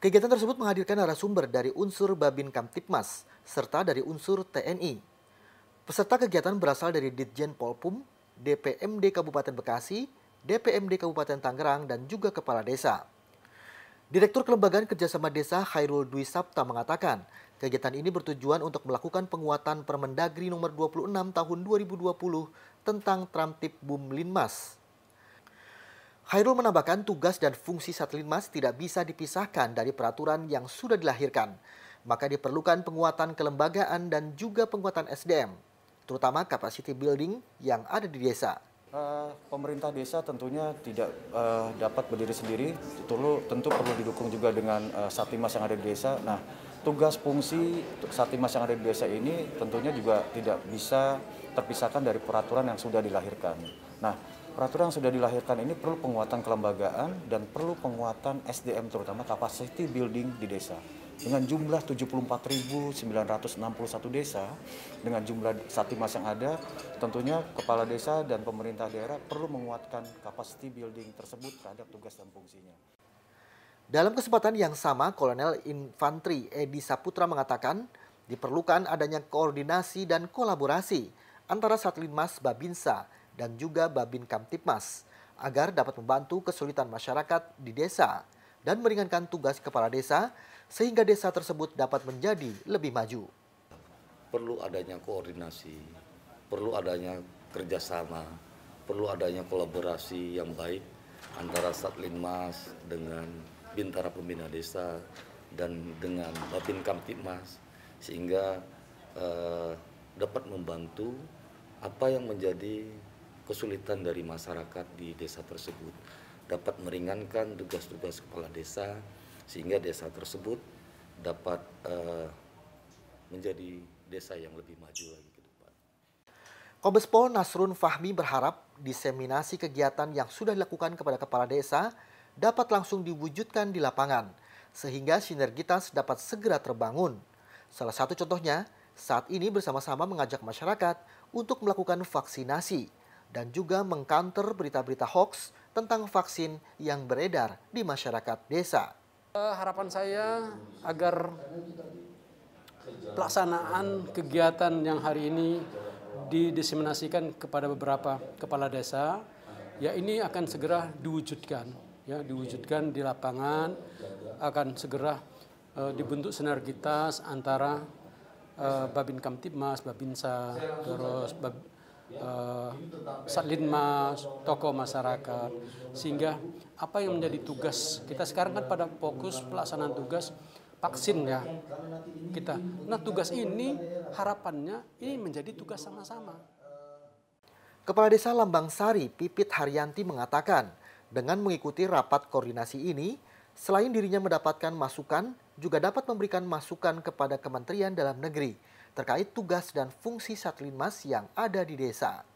Kegiatan tersebut menghadirkan narasumber dari unsur Babin Kamtipmas serta dari unsur TNI. Peserta kegiatan berasal dari Ditjen Polpum, DPMD Kabupaten Bekasi, DPMD Kabupaten Tangerang, dan juga Kepala Desa. Direktur Kelembagaan Kerjasama Desa Khairul Dwi Sabta mengatakan, kegiatan ini bertujuan untuk melakukan penguatan Permendagri nomor 26 tahun 2020 tentang Tramtip Bumlinmas Hairul menambahkan tugas dan fungsi satelit tidak bisa dipisahkan dari peraturan yang sudah dilahirkan. Maka diperlukan penguatan kelembagaan dan juga penguatan SDM, terutama capacity building yang ada di desa. Eh, pemerintah desa tentunya tidak eh, dapat berdiri sendiri, tentu, tentu perlu didukung juga dengan uh, yang ada di desa. Nah, tugas fungsi satimas yang ada di desa ini tentunya juga tidak bisa terpisahkan dari peraturan yang sudah dilahirkan. Nah, peraturan yang sudah dilahirkan ini perlu penguatan kelembagaan dan perlu penguatan SDM terutama capacity building di desa. Dengan jumlah 74.961 desa, dengan jumlah satimas yang ada, tentunya kepala desa dan pemerintah daerah perlu menguatkan capacity building tersebut terhadap tugas dan fungsinya. Dalam kesempatan yang sama, Kolonel Infantri Edi Saputra mengatakan, diperlukan adanya koordinasi dan kolaborasi antara Satlinmas Babinsa dan juga Babin Kamtipmas agar dapat membantu kesulitan masyarakat di desa dan meringankan tugas kepala desa sehingga desa tersebut dapat menjadi lebih maju. Perlu adanya koordinasi, perlu adanya kerjasama, perlu adanya kolaborasi yang baik antara Satlinmas dengan Bintara Pembina Desa dan dengan Babin Kamtipmas sehingga eh, dapat membantu apa yang menjadi kesulitan dari masyarakat di desa tersebut, dapat meringankan tugas-tugas kepala desa sehingga desa tersebut dapat uh, menjadi desa yang lebih maju lagi ke depan. Kombes Pol Nasrun Fahmi berharap diseminasi kegiatan yang sudah dilakukan kepada kepala desa dapat langsung diwujudkan di lapangan sehingga sinergitas dapat segera terbangun. Salah satu contohnya, saat ini bersama-sama mengajak masyarakat untuk melakukan vaksinasi dan juga mengkanter berita-berita hoax tentang vaksin yang beredar di masyarakat desa. Eh, harapan saya agar pelaksanaan kegiatan yang hari ini didiseminasikan kepada beberapa kepala desa, ya ini akan segera diwujudkan, ya diwujudkan di lapangan, akan segera uh, dibentuk sinergitas antara uh, Babin Kamtibmas, Babinsa, terus Bab, uh, eh, Satlidma, tokoh masyarakat. Sehingga apa yang menjadi tugas kita sekarang kan pada fokus pelaksanaan tugas vaksin ya kita. Nah tugas ini harapannya ini menjadi tugas sama-sama. Kepala Desa Lambang Sari Pipit Haryanti mengatakan, dengan mengikuti rapat koordinasi ini, selain dirinya mendapatkan masukan, juga dapat memberikan masukan kepada Kementerian Dalam Negeri terkait tugas dan fungsi Satlinmas yang ada di desa.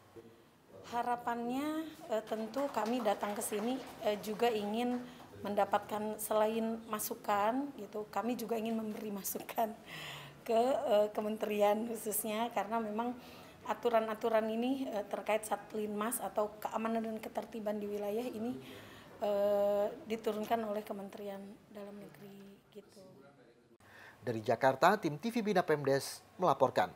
Harapannya eh, tentu kami datang ke sini eh, juga ingin mendapatkan selain masukan gitu, kami juga ingin memberi masukan ke eh, kementerian khususnya karena memang aturan-aturan ini eh, terkait Satlinmas atau keamanan dan ketertiban di wilayah ini eh, diturunkan oleh Kementerian Dalam Negeri gitu. Dari Jakarta, tim TV Bina Pemdes melaporkan.